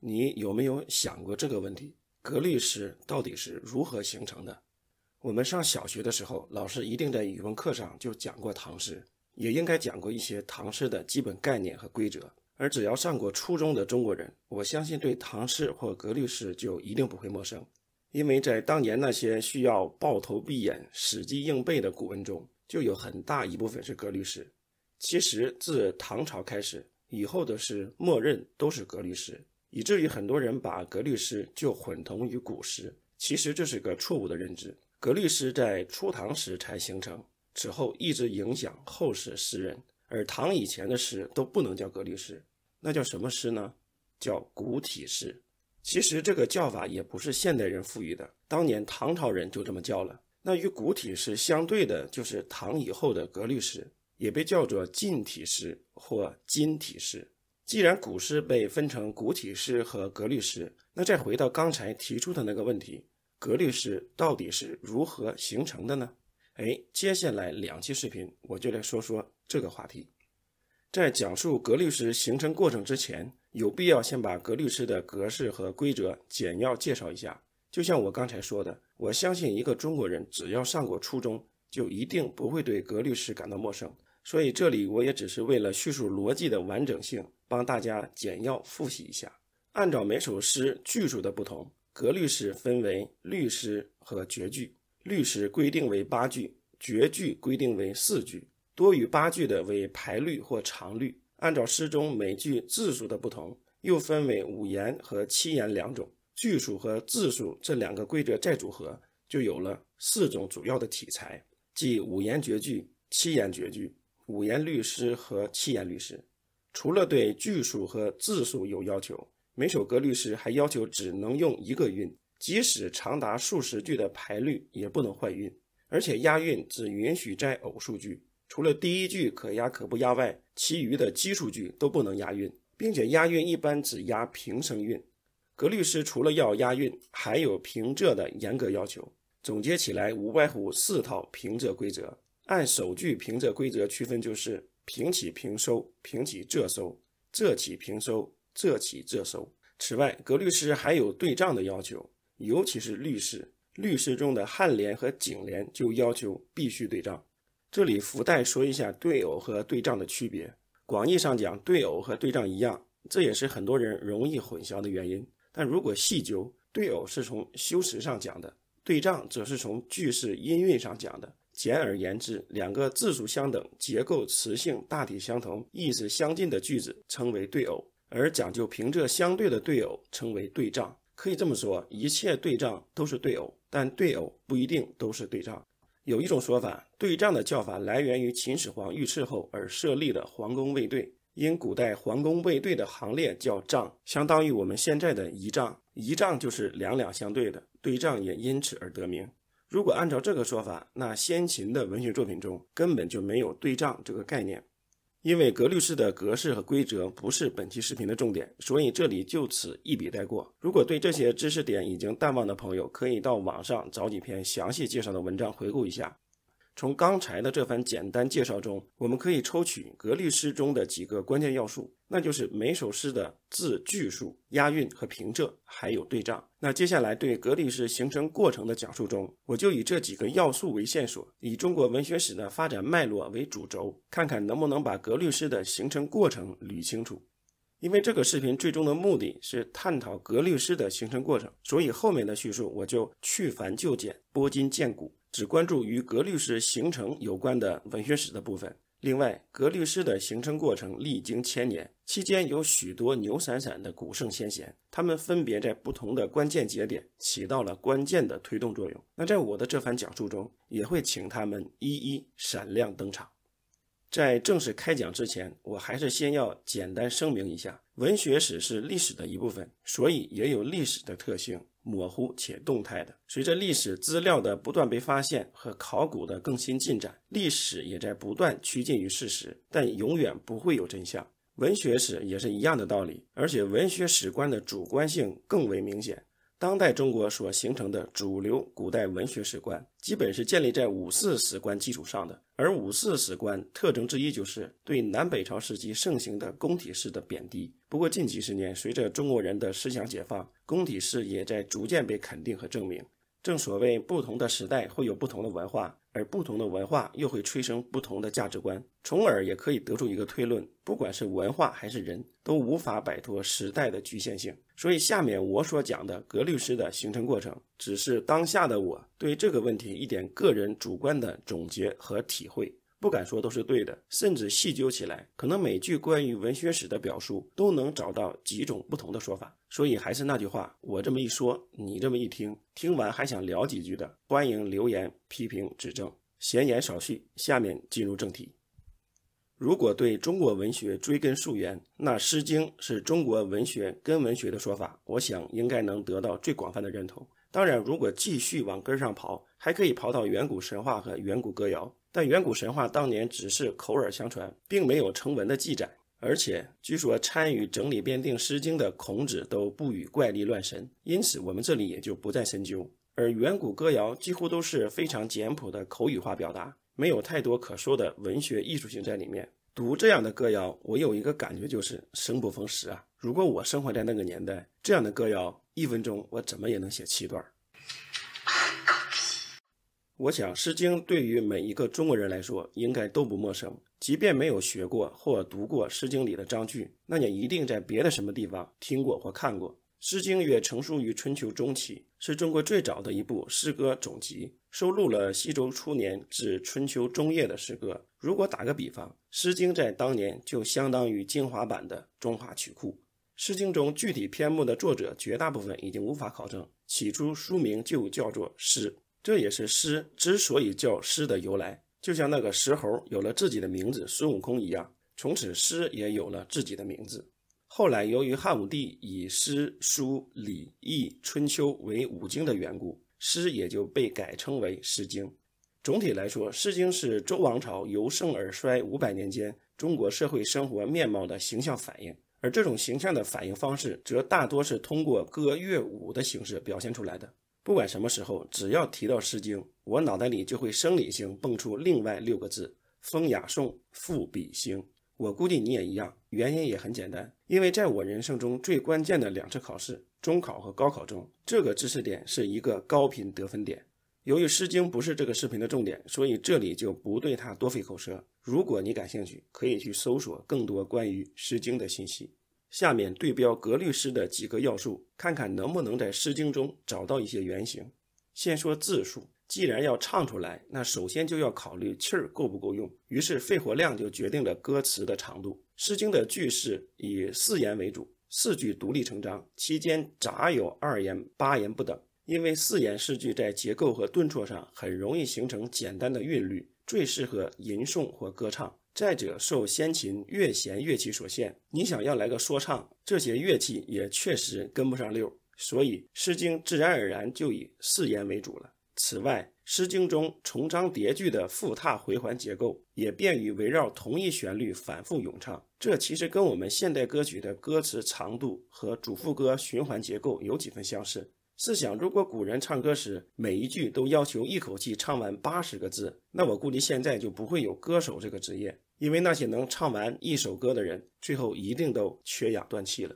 你有没有想过这个问题？格律诗到底是如何形成的？我们上小学的时候，老师一定在语文课上就讲过唐诗，也应该讲过一些唐诗的基本概念和规则。而只要上过初中的中国人，我相信对唐诗或格律诗就一定不会陌生，因为在当年那些需要抱头闭眼死记硬背的古文中，就有很大一部分是格律诗。其实自唐朝开始以后的诗，默认都是格律诗。以至于很多人把格律诗就混同于古诗，其实这是个错误的认知。格律诗在初唐时才形成，此后一直影响后世诗人，而唐以前的诗都不能叫格律诗，那叫什么诗呢？叫古体诗。其实这个叫法也不是现代人赋予的，当年唐朝人就这么叫了。那与古体诗相对的，就是唐以后的格律诗，也被叫做近体诗或今体诗。既然古诗被分成古体诗和格律诗，那再回到刚才提出的那个问题，格律诗到底是如何形成的呢？哎，接下来两期视频我就来说说这个话题。在讲述格律诗形成过程之前，有必要先把格律诗的格式和规则简要介绍一下。就像我刚才说的，我相信一个中国人只要上过初中，就一定不会对格律诗感到陌生。所以这里我也只是为了叙述逻辑的完整性。帮大家简要复习一下。按照每首诗句数的不同，格律诗分为律诗和绝句。律诗规定为八句，绝句规定为四句。多于八句的为排律或长律。按照诗中每句字数的不同，又分为五言和七言两种。句数和字数这两个规则再组合，就有了四种主要的体裁，即五言绝句、七言绝句、五言律诗和七言律诗。除了对句数和字数有要求，每首格律诗还要求只能用一个韵，即使长达数十句的排律也不能换韵。而且押韵只允许在偶数句，除了第一句可押可不押外，其余的奇数句都不能押韵，并且押韵一般只押平声韵。格律诗除了要押韵，还有平仄的严格要求。总结起来，无外乎四套平仄规则，按首句平仄规则区分，就是。平起平收，平起仄收，仄起平收，仄起仄收。此外，格律诗还有对仗的要求，尤其是律诗，律诗中的颔联和颈联就要求必须对仗。这里附带说一下对偶和对仗的区别。广义上讲，对偶和对仗一样，这也是很多人容易混淆的原因。但如果细究，对偶是从修辞上讲的，对仗则是从句式音韵上讲的。简而言之，两个字数相等、结构词性大体相同、意思相近的句子称为对偶，而讲究平仄相对的对偶称为对仗。可以这么说，一切对仗都是对偶，但对偶不一定都是对仗。有一种说法，对仗的叫法来源于秦始皇遇刺后而设立的皇宫卫队，因古代皇宫卫队的行列叫仗，相当于我们现在的仪仗，仪仗就是两两相对的，对仗也因此而得名。如果按照这个说法，那先秦的文学作品中根本就没有对仗这个概念，因为格律诗的格式和规则不是本期视频的重点，所以这里就此一笔带过。如果对这些知识点已经淡忘的朋友，可以到网上找几篇详细介绍的文章回顾一下。从刚才的这番简单介绍中，我们可以抽取格律诗中的几个关键要素，那就是每首诗的字句数、押韵和平仄，还有对仗。那接下来对格律诗形成过程的讲述中，我就以这几个要素为线索，以中国文学史的发展脉络为主轴，看看能不能把格律诗的形成过程捋清楚。因为这个视频最终的目的是探讨格律诗的形成过程，所以后面的叙述我就去繁就简，拨筋见骨。只关注与格律诗形成有关的文学史的部分。另外，格律诗的形成过程历经千年，期间有许多牛闪闪的古圣先贤，他们分别在不同的关键节点起到了关键的推动作用。那在我的这番讲述中，也会请他们一一闪亮登场。在正式开讲之前，我还是先要简单声明一下：文学史是历史的一部分，所以也有历史的特性。模糊且动态的，随着历史资料的不断被发现和考古的更新进展，历史也在不断趋近于事实，但永远不会有真相。文学史也是一样的道理，而且文学史观的主观性更为明显。当代中国所形成的主流古代文学史观，基本是建立在五四史观基础上的。而五四史观特征之一就是对南北朝时期盛行的宫体诗的贬低。不过近几十年，随着中国人的思想解放，宫体诗也在逐渐被肯定和证明。正所谓，不同的时代会有不同的文化。而不同的文化又会催生不同的价值观，从而也可以得出一个推论：不管是文化还是人都无法摆脱时代的局限性。所以下面我所讲的格律诗的形成过程，只是当下的我对这个问题一点个人主观的总结和体会。不敢说都是对的，甚至细究起来，可能每句关于文学史的表述都能找到几种不同的说法。所以还是那句话，我这么一说，你这么一听，听完还想聊几句的，欢迎留言批评指正。闲言少叙，下面进入正题。如果对中国文学追根溯源，那《诗经》是中国文学根文学的说法，我想应该能得到最广泛的认同。当然，如果继续往根上刨，还可以刨到远古神话和远古歌谣。但远古神话当年只是口耳相传，并没有成文的记载，而且据说参与整理编订《诗经》的孔子都不予怪力乱神，因此我们这里也就不再深究。而远古歌谣几乎都是非常简朴的口语化表达，没有太多可说的文学艺术性在里面。读这样的歌谣，我有一个感觉，就是生不逢时啊！如果我生活在那个年代，这样的歌谣一分钟我怎么也能写七段。我想，《诗经》对于每一个中国人来说，应该都不陌生。即便没有学过或读过《诗经》里的章句，那也一定在别的什么地方听过或看过。《诗经》也成书于春秋中期，是中国最早的一部诗歌总集，收录了西周初年至春秋中叶的诗歌。如果打个比方，《诗经》在当年就相当于精华版的中华曲库。《诗经》中具体篇目的作者，绝大部分已经无法考证。起初书名就叫做《诗》。这也是诗之所以叫诗的由来，就像那个石猴有了自己的名字孙悟空一样，从此诗也有了自己的名字。后来，由于汉武帝以《诗》《书》《礼》《易》《春秋》为五经的缘故，诗也就被改称为《诗经》。总体来说，《诗经》是周王朝由盛而衰五百年间中国社会生活面貌的形象反映，而这种形象的反映方式，则大多是通过歌、乐、舞的形式表现出来的。不管什么时候，只要提到《诗经》，我脑袋里就会生理性蹦出另外六个字：风雅颂赋比兴。我估计你也一样，原因也很简单，因为在我人生中最关键的两次考试——中考和高考中，这个知识点是一个高频得分点。由于《诗经》不是这个视频的重点，所以这里就不对它多费口舌。如果你感兴趣，可以去搜索更多关于《诗经》的信息。下面对标格律诗的几个要素，看看能不能在《诗经》中找到一些原型。先说字数，既然要唱出来，那首先就要考虑气儿够不够用，于是肺活量就决定了歌词的长度。《诗经》的句式以四言为主，四句独立成章，其间杂有二言、八言不等。因为四言四句在结构和顿挫上很容易形成简单的韵律，最适合吟诵或歌唱。再者，受先秦越弦乐器所限，你想要来个说唱，这些乐器也确实跟不上溜，所以《诗经》自然而然就以四言为主了。此外，《诗经》中重章叠句的复沓回环结构，也便于围绕同一旋律反复咏唱。这其实跟我们现代歌曲的歌词长度和主副歌循环结构有几分相似。试想，如果古人唱歌时每一句都要求一口气唱完八十个字，那我估计现在就不会有歌手这个职业。因为那些能唱完一首歌的人，最后一定都缺氧断气了。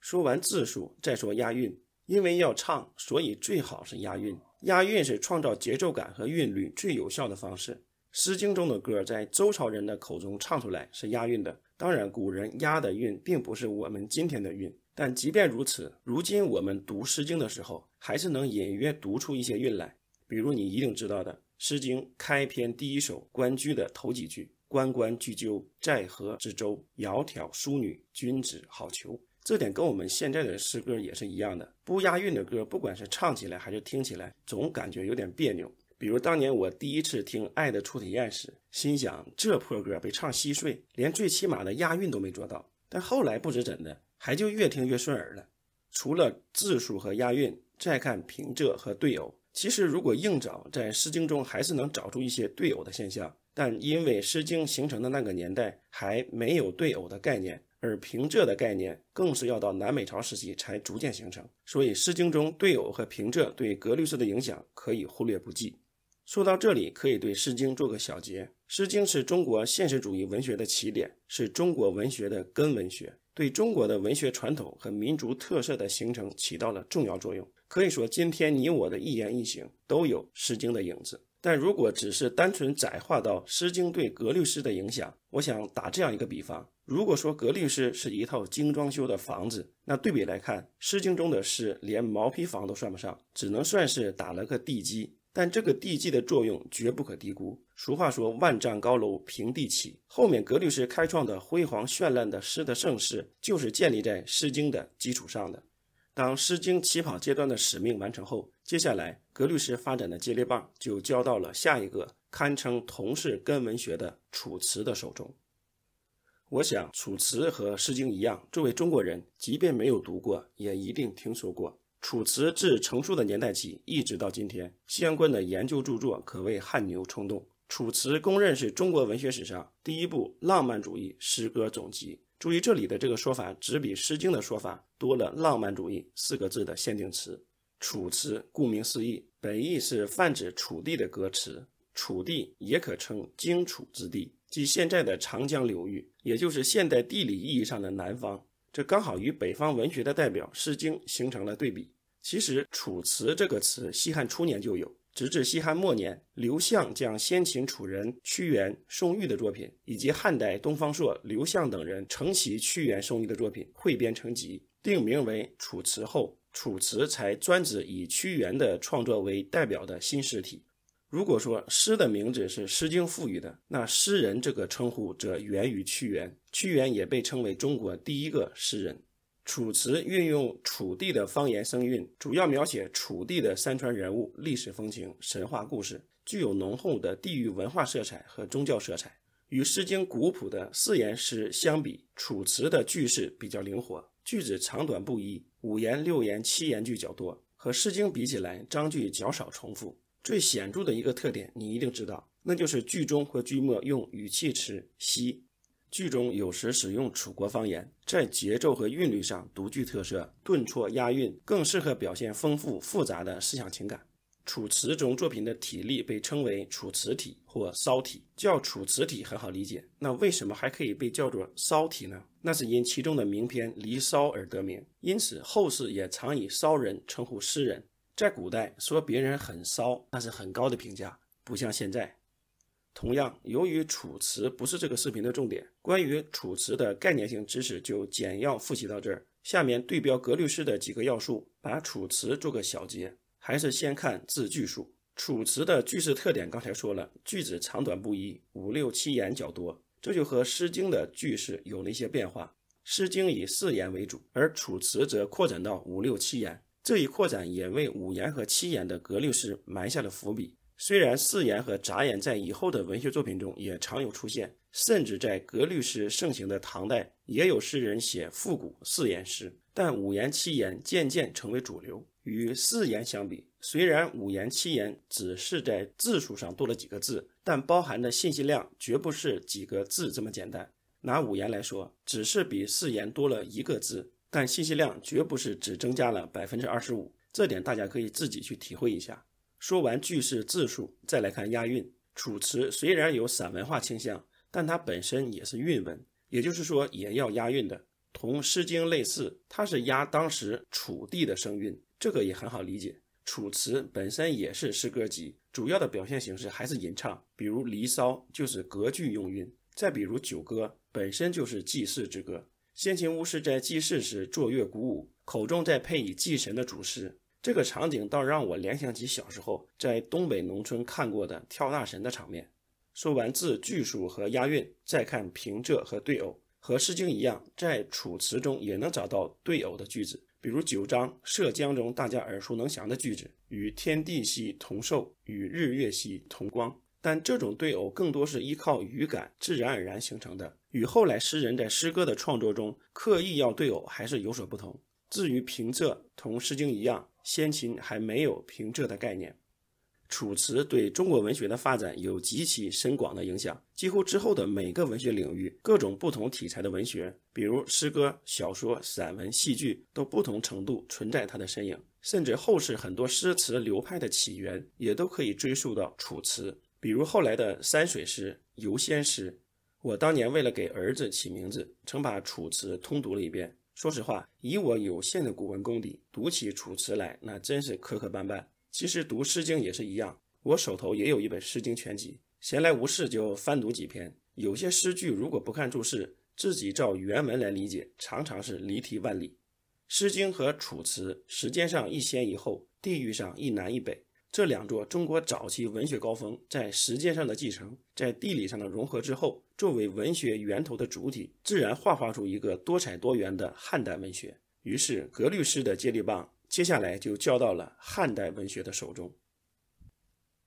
说完字数，再说押韵。因为要唱，所以最好是押韵。押韵是创造节奏感和韵律最有效的方式。《诗经》中的歌，在周朝人的口中唱出来是押韵的。当然，古人押的韵并不是我们今天的韵，但即便如此，如今我们读《诗经》的时候，还是能隐约读出一些韵来。比如，你一定知道的，《诗经》开篇第一首《关雎》的头几句。关关雎鸠，在河之洲。窈窕淑女，君子好逑。这点跟我们现在的诗歌也是一样的，不押韵的歌，不管是唱起来还是听起来，总感觉有点别扭。比如当年我第一次听《爱的初体验》时，心想这破歌被唱稀碎，连最起码的押韵都没做到。但后来不知怎的，还就越听越顺耳了。除了字数和押韵，再看平仄和对偶，其实如果硬找，在《诗经》中还是能找出一些对偶的现象。但因为《诗经》形成的那个年代还没有对偶的概念，而平仄的概念更是要到南北朝时期才逐渐形成，所以《诗经》中对偶和平仄对格律诗的影响可以忽略不计。说到这里，可以对《诗经》做个小结：《诗经》是中国现实主义文学的起点，是中国文学的根文学，对中国的文学传统和民族特色的形成起到了重要作用。可以说，今天你我的一言一行都有《诗经》的影子。但如果只是单纯窄化到《诗经》对格律诗的影响，我想打这样一个比方：如果说格律诗是一套精装修的房子，那对比来看，《诗经》中的诗连毛坯房都算不上，只能算是打了个地基。但这个地基的作用绝不可低估。俗话说“万丈高楼平地起”，后面格律诗开创的辉煌绚烂的诗的盛世，就是建立在《诗经》的基础上的。当《诗经》起跑阶段的使命完成后，接下来。格律诗发展的接力棒就交到了下一个堪称同是根文学的《楚辞》的手中。我想，《楚辞》和《诗经》一样，作为中国人，即便没有读过，也一定听说过。《楚辞》自成书的年代起，一直到今天，相关的研究著作可谓汗牛充栋。《楚辞》公认是中国文学史上第一部浪漫主义诗歌总集。注意，这里的这个说法，只比《诗经》的说法多了“浪漫主义”四个字的限定词。楚辞，顾名思义，本意是泛指楚地的歌词。楚地也可称荆楚之地，即现在的长江流域，也就是现代地理意义上的南方。这刚好与北方文学的代表《诗经》形成了对比。其实，“楚辞”这个词，西汉初年就有，直至西汉末年，刘向将先秦楚人屈原、宋玉的作品，以及汉代东方朔、刘向等人承袭屈原、宋玉的作品汇编成集，定名为《楚辞》后。楚辞才专指以屈原的创作为代表的新诗体。如果说诗的名字是《诗经》赋予的，那诗人这个称呼则源于屈原。屈原也被称为中国第一个诗人。《楚辞》运用楚地的方言声韵，主要描写楚地的山川人物、历史风情、神话故事，具有浓厚的地域文化色彩和宗教色彩。与《诗经》古朴的四言诗相比，《楚辞》的句式比较灵活。句子长短不一，五言、六言、七言句较多。和《诗经》比起来，章句较少重复。最显著的一个特点，你一定知道，那就是句中和句末用语气词兮。句中有时使用楚国方言，在节奏和韵律上独具特色，顿挫押韵，更适合表现丰富复杂的思想情感。楚辞中作品的体例被称为楚辞体或骚体，叫楚辞体很好理解。那为什么还可以被叫做骚体呢？那是因其中的名篇《离骚》而得名，因此后世也常以骚人称呼诗人。在古代，说别人很骚，那是很高的评价，不像现在。同样，由于楚辞不是这个视频的重点，关于楚辞的概念性知识就简要复习到这儿。下面对标格律诗的几个要素，把楚辞做个小结。还是先看字句数。楚辞的句式特点，刚才说了，句子长短不一，五六七言较多，这就和《诗经》的句式有了一些变化。《诗经》以四言为主，而楚辞则扩展到五六七言。这一扩展也为五言和七言的格律诗埋下了伏笔。虽然四言和杂言在以后的文学作品中也常有出现，甚至在格律诗盛行的唐代，也有诗人写复古四言诗。但五言、七言渐渐成为主流。与四言相比，虽然五言、七言只是在字数上多了几个字，但包含的信息量绝不是几个字这么简单。拿五言来说，只是比四言多了一个字，但信息量绝不是只增加了百分之二十五。这点大家可以自己去体会一下。说完句式字数，再来看押韵。楚辞虽然有散文化倾向，但它本身也是韵文，也就是说也要押韵的。同《诗经》类似，它是压当时楚地的声韵，这个也很好理解。《楚辞》本身也是诗歌集，主要的表现形式还是吟唱，比如《离骚》就是隔句用韵，再比如《九歌》本身就是祭祀之歌。先秦巫师在祭祀时作乐鼓舞，口中再配以祭神的主诗，这个场景倒让我联想起小时候在东北农村看过的跳大神的场面。说完字句数和押韵，再看平仄和对偶。和《诗经》一样，在《楚辞》中也能找到对偶的句子，比如《九章·涉江》中大家耳熟能详的句子：“与天地兮同寿，与日月兮同光。”但这种对偶更多是依靠语感自然而然形成的，与后来诗人在诗歌的创作中刻意要对偶还是有所不同。至于平仄，同《诗经》一样，先秦还没有平仄的概念。楚辞对中国文学的发展有极其深广的影响，几乎之后的每个文学领域，各种不同题材的文学，比如诗歌、小说、散文、戏剧，都不同程度存在它的身影。甚至后世很多诗词流派的起源，也都可以追溯到楚辞。比如后来的山水诗、游仙诗。我当年为了给儿子起名字，曾把楚辞通读了一遍。说实话，以我有限的古文功底，读起楚辞来，那真是磕磕绊绊。其实读《诗经》也是一样，我手头也有一本《诗经全集》，闲来无事就翻读几篇。有些诗句如果不看注释，自己照原文来理解，常常是离题万里。《诗经》和《楚辞》时间上一先一后，地域上一南一北，这两座中国早期文学高峰在时间上的继承，在地理上的融合之后，作为文学源头的主体，自然焕发出一个多彩多元的汉代文学。于是，格律诗的接力棒。接下来就交到了汉代文学的手中。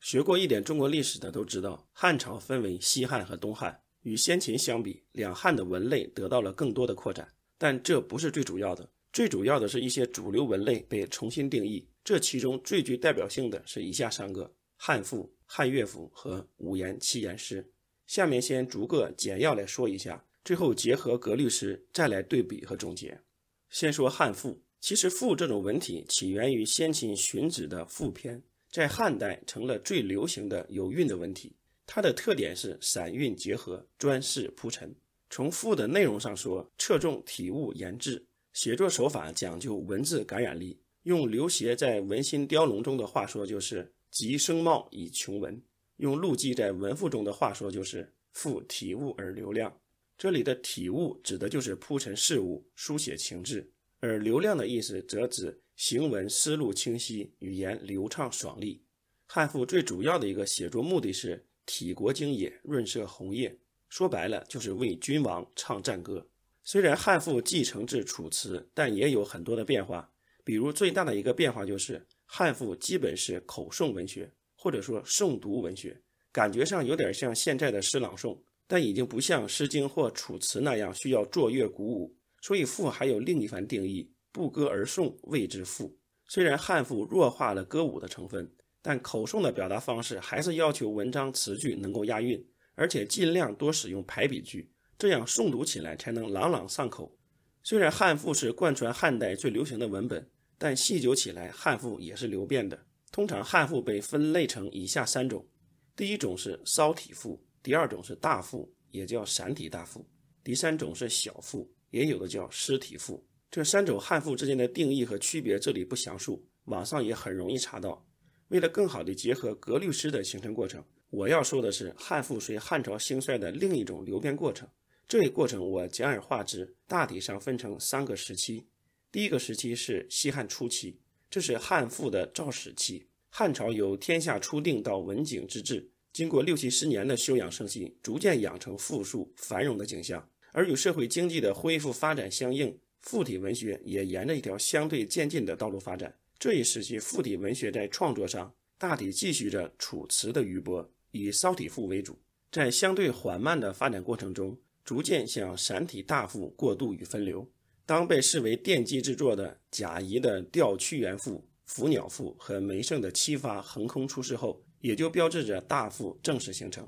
学过一点中国历史的都知道，汉朝分为西汉和东汉。与先秦相比，两汉的文类得到了更多的扩展，但这不是最主要的。最主要的是一些主流文类被重新定义，这其中最具代表性的，是以下三个：汉赋、汉乐府和五言、七言诗。下面先逐个简要来说一下，最后结合格律诗再来对比和总结。先说汉赋。其实，赋这种文体起源于先秦荀子的《赋篇》，在汉代成了最流行的有韵的文体。它的特点是散韵结合，专事铺陈。从赋的内容上说，侧重体物言志；写作手法讲究文字感染力。用刘勰在《文心雕龙》中的话说，就是“集声貌以穷文”；用陆绩在《文赋》中的话说，就是“赋体物而流亮”。这里的“体物”指的就是铺陈事物，书写情志。而流量的意思则指行文思路清晰，语言流畅爽利。汉赋最主要的一个写作目的是体国经也，润色红叶，说白了就是为君王唱战歌。虽然汉赋继承自楚辞，但也有很多的变化。比如最大的一个变化就是，汉赋基本是口诵文学，或者说诵读文学，感觉上有点像现在的诗朗诵，但已经不像《诗经》或《楚辞》那样需要作乐鼓舞。所以赋还有另一番定义：不歌而颂谓之赋。虽然汉赋弱化了歌舞的成分，但口诵的表达方式还是要求文章词句能够押韵，而且尽量多使用排比句，这样诵读起来才能朗朗上口。虽然汉赋是贯穿汉代最流行的文本，但细究起来，汉赋也是流变的。通常汉赋被分类成以下三种：第一种是骚体赋，第二种是大赋，也叫散体大赋；第三种是小赋。也有的叫尸体赋，这三种汉赋之间的定义和区别，这里不详述，网上也很容易查到。为了更好地结合格律诗的形成过程，我要说的是汉赋随汉朝兴衰的另一种流变过程。这一过程我简而化之，大体上分成三个时期。第一个时期是西汉初期，这是汉赋的肇始期。汉朝由天下初定到文景之治，经过六七十年的休养生息，逐渐养成富庶繁荣的景象。而与社会经济的恢复发展相应，赋体文学也沿着一条相对渐进的道路发展。这一时期，赋体文学在创作上大体继续着楚辞的余波，以骚体赋为主。在相对缓慢的发展过程中，逐渐向散体大赋过渡与分流。当被视为奠基之作的贾谊的《吊屈原赋》《伏鸟赋》和梅盛的《七发》横空出世后，也就标志着大赋正式形成。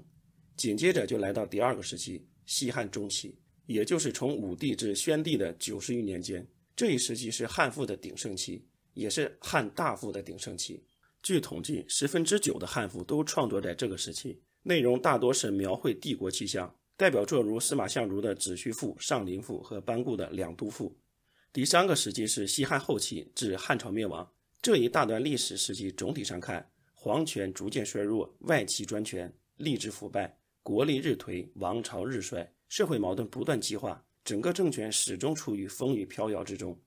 紧接着就来到第二个时期——西汉中期。也就是从武帝至宣帝的九十余年间，这一时期是汉赋的鼎盛期，也是汉大赋的鼎盛期。据统计，十分之九的汉赋都创作在这个时期，内容大多是描绘帝国气象。代表作如司马相如的《子虚赋》《上林赋》和班固的《两都赋》。第三个时期是西汉后期至汉朝灭亡，这一大段历史时期总体上看，皇权逐渐衰弱，外戚专权，吏治腐败，国力日颓，王朝日衰。社会矛盾不断激化，整个政权始终处于风雨飘摇之中。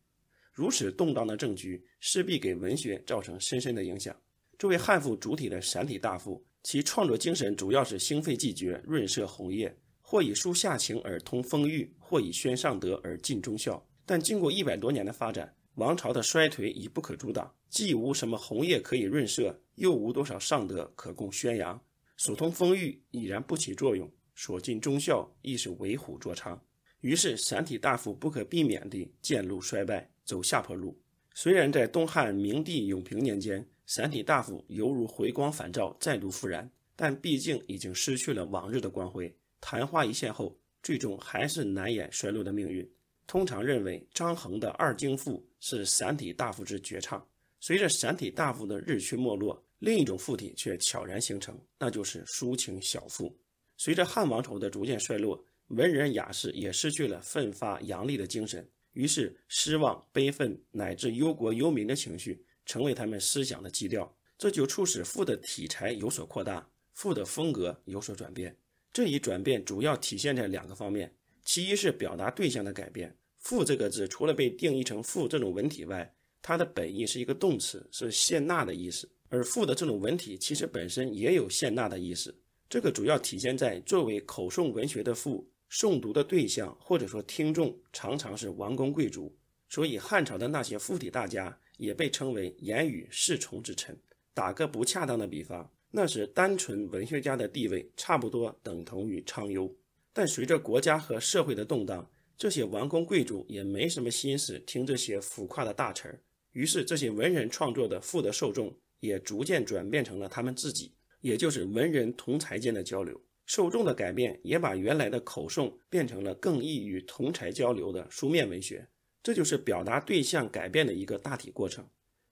如此动荡的政局势必给文学造成深深的影响。作为汉赋主体的散体大赋，其创作精神主要是兴废纪绝、润色红叶，或以抒下情而通风誉，或以宣上德而尽忠孝。但经过一百多年的发展，王朝的衰颓已不可阻挡，既无什么红叶可以润色，又无多少上德可供宣扬，所通风誉已然不起作用。所尽忠孝，亦是为虎作伥。于是，散体大夫不可避免地渐入衰败，走下坡路。虽然在东汉明帝永平年间，散体大夫犹如回光返照，再度复燃，但毕竟已经失去了往日的光辉。昙花一现后，最终还是难掩衰落的命运。通常认为，张衡的《二京赋》是散体大夫之绝唱。随着散体大夫的日趋没落，另一种赋体却悄然形成，那就是抒情小赋。随着汉王朝的逐渐衰落，文人雅士也失去了奋发扬厉的精神，于是失望、悲愤乃至忧国忧民的情绪成为他们思想的基调。这就促使赋的体裁有所扩大，赋的风格有所转变。这一转变主要体现在两个方面：其一是表达对象的改变。赋这个字除了被定义成赋这种文体外，它的本意是一个动词，是献纳的意思。而赋的这种文体其实本身也有献纳的意思。这个主要体现在作为口诵文学的赋，诵读的对象或者说听众常常是王公贵族，所以汉朝的那些赋体大家也被称为言语侍从之臣。打个不恰当的比方，那时单纯文学家的地位差不多等同于昌忧。但随着国家和社会的动荡，这些王公贵族也没什么心思听这些浮夸的大词儿，于是这些文人创作的赋的受众也逐渐转变成了他们自己。也就是文人同才间的交流，受众的改变也把原来的口诵变成了更易与同才交流的书面文学。这就是表达对象改变的一个大体过程。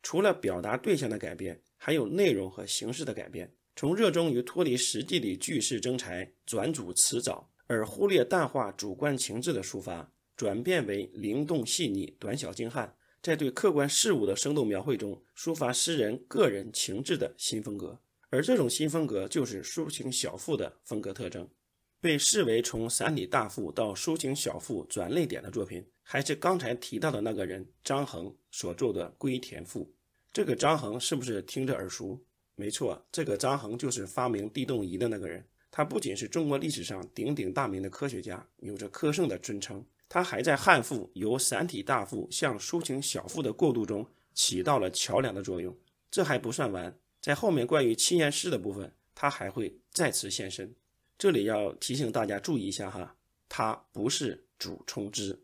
除了表达对象的改变，还有内容和形式的改变。从热衷于脱离实际的句式争才、转组词藻，而忽略淡化主观情志的抒发，转变为灵动细腻、短小精悍，在对客观事物的生动描绘中抒发诗人个人情志的新风格。而这种新风格就是抒情小赋的风格特征，被视为从散体大赋到抒情小赋转泪点的作品，还是刚才提到的那个人张衡所作的《归田赋》。这个张衡是不是听着耳熟？没错，这个张衡就是发明地动仪的那个人。他不仅是中国历史上鼎鼎大名的科学家，有着“科圣”的尊称，他还在汉赋由散体大赋向抒情小赋的过渡中起到了桥梁的作用。这还不算完。在后面关于七言诗的部分，它还会再次现身。这里要提醒大家注意一下哈，它不是主冲之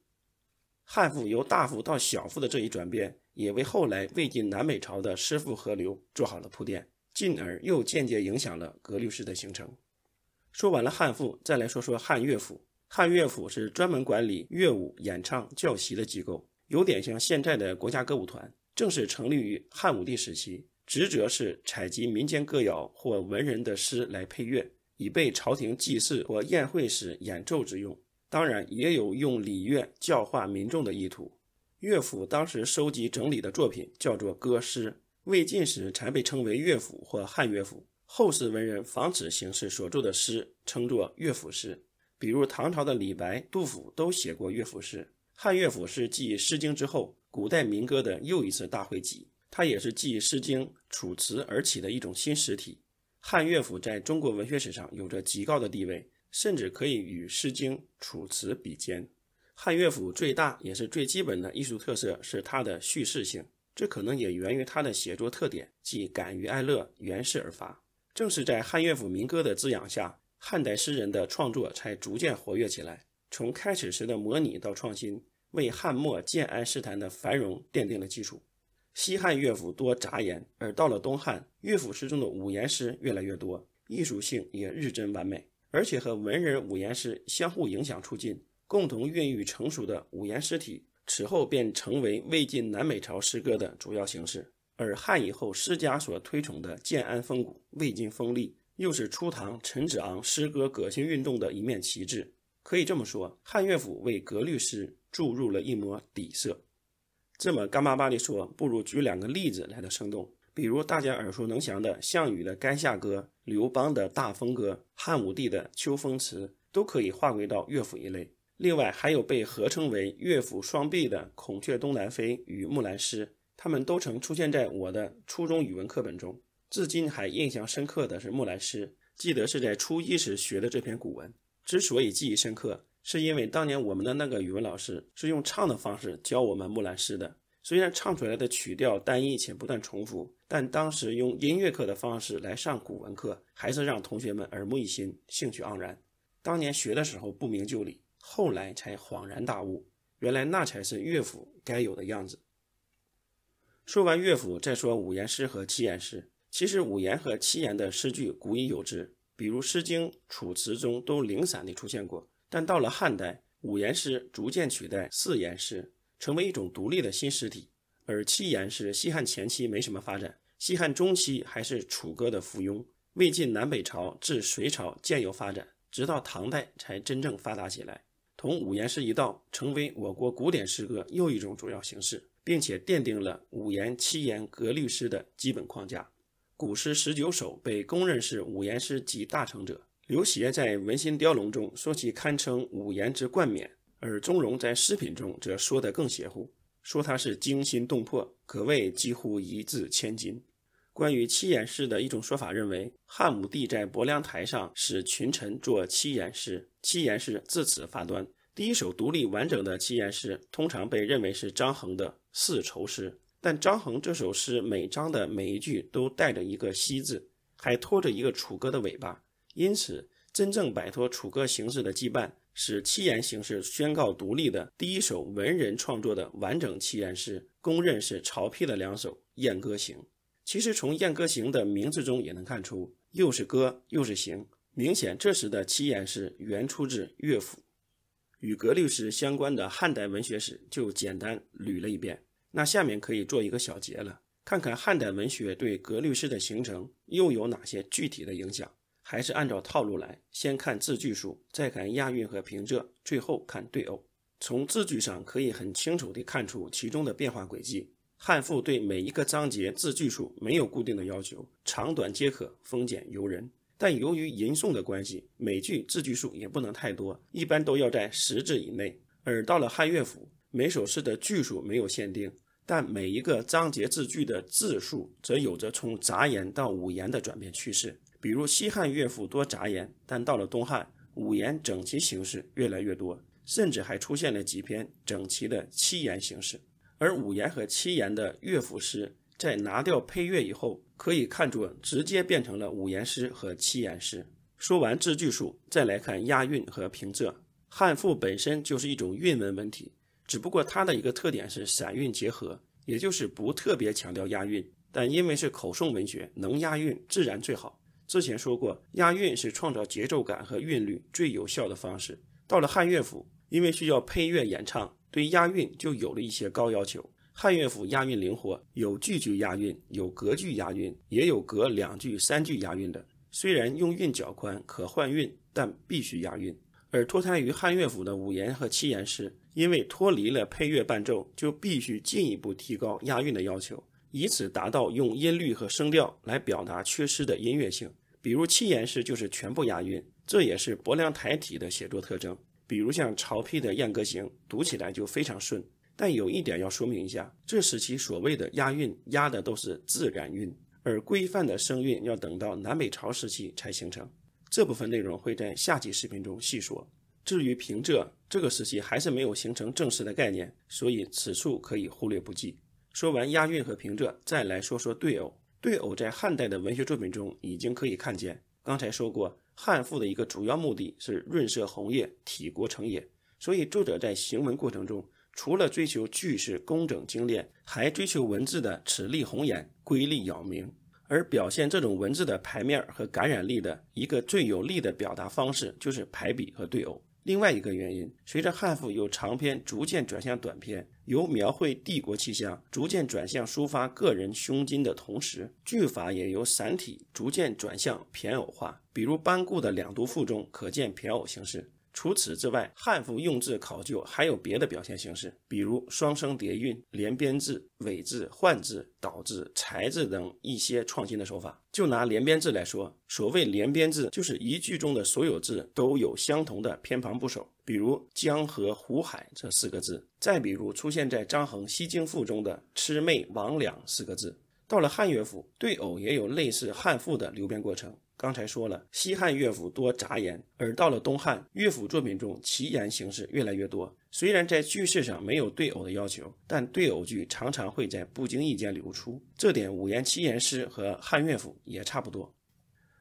汉赋由大赋到小赋的这一转变，也为后来魏晋南北朝的诗赋河流做好了铺垫，进而又间接影响了格律诗的形成。说完了汉赋，再来说说汉乐府。汉乐府是专门管理乐舞演唱教习的机构，有点像现在的国家歌舞团，正式成立于汉武帝时期。职责是采集民间歌谣或文人的诗来配乐，以备朝廷祭祀或宴会时演奏之用。当然，也有用礼乐教化民众的意图。乐府当时收集整理的作品叫做歌诗，魏晋时才被称为乐府或汉乐府。后世文人仿此形式所作的诗称作乐府诗，比如唐朝的李白、杜甫都写过乐府诗。汉乐府是继《诗经》之后古代民歌的又一次大汇集。它也是继《诗经》《楚辞》而起的一种新实体。汉乐府在中国文学史上有着极高的地位，甚至可以与《诗经》《楚辞》比肩。汉乐府最大也是最基本的艺术特色是它的叙事性，这可能也源于它的写作特点，即敢于哀乐，源氏而发。正是在汉乐府民歌的滋养下，汉代诗人的创作才逐渐活跃起来，从开始时的模拟到创新，为汉末建安诗坛的繁荣奠定了基础。西汉乐府多杂言，而到了东汉，乐府诗中的五言诗越来越多，艺术性也日臻完美，而且和文人五言诗相互影响促进，共同孕育成熟的五言诗体。此后便成为魏晋南北朝诗歌的主要形式。而汉以后诗家所推崇的建安风骨、魏晋风力，又是初唐陈子昂诗歌革新运动的一面旗帜。可以这么说，汉乐府为格律诗注入了一抹底色。这么干巴巴地说，不如举两个例子来得生动。比如大家耳熟能详的项羽的《垓下歌》、刘邦的《大风歌》、汉武帝的《秋风词》，都可以划归到乐府一类。另外，还有被合称为“乐府双璧”的《孔雀东南飞》与《木兰诗》，他们都曾出现在我的初中语文课本中，至今还印象深刻的是《木兰诗》，记得是在初一时学的这篇古文。之所以记忆深刻，是因为当年我们的那个语文老师是用唱的方式教我们《木兰诗》的。虽然唱出来的曲调单一且不断重复，但当时用音乐课的方式来上古文课，还是让同学们耳目一新，兴趣盎然。当年学的时候不明就里，后来才恍然大悟，原来那才是乐府该有的样子。说完乐府，再说五言诗和七言诗。其实五言和七言的诗句古已有之，比如《诗经》《楚辞》中都零散地出现过。但到了汉代，五言诗逐渐取代四言诗，成为一种独立的新诗体。而七言诗，西汉前期没什么发展，西汉中期还是楚歌的附庸。魏晋南北朝至隋朝渐有发展，直到唐代才真正发达起来，同五言诗一道，成为我国古典诗歌又一种主要形式，并且奠定了五言、七言格律诗的基本框架。《古诗十九首》被公认是五言诗集大成者。刘勰在《文心雕龙》中说其堪称五言之冠冕，而钟嵘在《诗品》中则说得更邪乎，说他是惊心动魄，可谓几乎一字千金。关于七言诗的一种说法认为，汉武帝在伯梁台上使群臣作七言诗，七言诗自此发端。第一首独立完整的七言诗，通常被认为是张衡的《四愁诗》，但张衡这首诗每章的每一句都带着一个“西”字，还拖着一个楚歌的尾巴。因此，真正摆脱楚歌形式的羁绊，使七言形式宣告独立的第一首文人创作的完整七言诗，公认是曹丕的两首《燕歌行》。其实，从《燕歌行》的名字中也能看出，又是歌，又是行，明显这时的七言诗原出自乐府。与格律诗相关的汉代文学史就简单捋了一遍，那下面可以做一个小结了，看看汉代文学对格律诗的形成又有哪些具体的影响。还是按照套路来，先看字句数，再看押韵和平仄，最后看对偶。从字句上可以很清楚地看出其中的变化轨迹。汉赋对每一个章节字句数没有固定的要求，长短皆可，丰俭由人。但由于吟诵的关系，每句字句数也不能太多，一般都要在十字以内。而到了汉乐府，每首诗的句数没有限定，但每一个章节字句的字数则有着从杂言到五言的转变趋势。比如西汉乐府多杂言，但到了东汉，五言整齐形式越来越多，甚至还出现了几篇整齐的七言形式。而五言和七言的乐府诗，在拿掉配乐以后，可以看作直接变成了五言诗和七言诗。说完字句数，再来看押韵和平仄。汉赋本身就是一种韵文文体，只不过它的一个特点是散韵结合，也就是不特别强调押韵，但因为是口诵文学，能押韵自然最好。之前说过，押韵是创造节奏感和韵律最有效的方式。到了汉乐府，因为需要配乐演唱，对押韵就有了一些高要求。汉乐府押韵灵活，有句句押韵，有隔句押韵，也有隔两句、三句押韵的。虽然用韵较宽，可换韵，但必须押韵。而脱胎于汉乐府的五言和七言诗，因为脱离了配乐伴奏，就必须进一步提高押韵的要求，以此达到用音律和声调来表达缺失的音乐性。比如七言诗就是全部押韵，这也是柏梁台体的写作特征。比如像曹丕的《燕歌行》，读起来就非常顺。但有一点要说明一下，这时期所谓的押韵押的都是自然韵，而规范的声韵要等到南北朝时期才形成。这部分内容会在下期视频中细说。至于平仄，这个时期还是没有形成正式的概念，所以此处可以忽略不计。说完押韵和平仄，再来说说对偶。对偶在汉代的文学作品中已经可以看见。刚才说过，汉赋的一个主要目的是润色红叶，体国成也。所以作者在行文过程中，除了追求句式工整精炼，还追求文字的齿丽红眼，瑰丽杳冥。而表现这种文字的排面和感染力的一个最有力的表达方式，就是排比和对偶。另外一个原因，随着汉赋由长篇逐渐转向短篇，由描绘帝国气象逐渐转向抒发个人胸襟的同时，句法也由散体逐渐转向骈偶化。比如班固的《两都赋》中，可见骈偶形式。除此之外，汉赋用字考究还有别的表现形式，比如双声叠韵、连编字、尾字、换字、倒字、裁字等一些创新的手法。就拿连编字来说，所谓连编字，就是一句中的所有字都有相同的偏旁部首。比如“江河湖海”这四个字，再比如出现在张衡《西京赋》中的“魑魅魍魉”四个字。到了汉乐府，对偶也有类似汉赋的流编过程。刚才说了，西汉乐府多杂言，而到了东汉，乐府作品中奇言形式越来越多。虽然在句式上没有对偶的要求，但对偶句常常会在不经意间流出。这点五言、七言诗和汉乐府也差不多。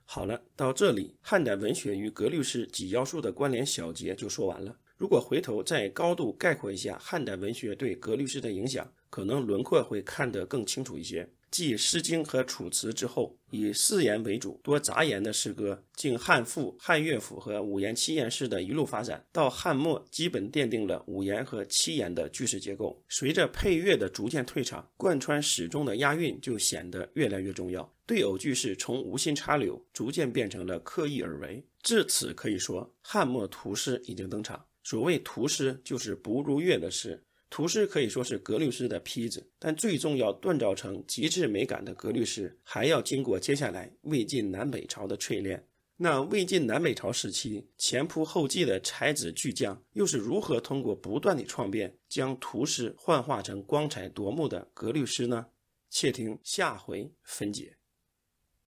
好了，到这里，汉代文学与格律诗几要素的关联小结就说完了。如果回头再高度概括一下汉代文学对格律诗的影响，可能轮廓会看得更清楚一些。继《诗经》和《楚辞》之后，以四言为主、多杂言的诗歌，经汉赋、汉乐府和五言、七言诗的一路发展，到汉末，基本奠定了五言和七言的句式结构。随着配乐的逐渐退场，贯穿始终的押韵就显得越来越重要。对偶句式从无心插柳，逐渐变成了刻意而为。至此，可以说，汉末“屠诗”已经登场。所谓“屠诗”，就是不如乐的诗。图诗可以说是格律诗的坯子，但最重要锻造成极致美感的格律诗，还要经过接下来魏晋南北朝的淬炼。那魏晋南北朝时期前仆后继的才子巨匠，又是如何通过不断的创变，将图诗幻化成光彩夺目的格律诗呢？且听下回分解。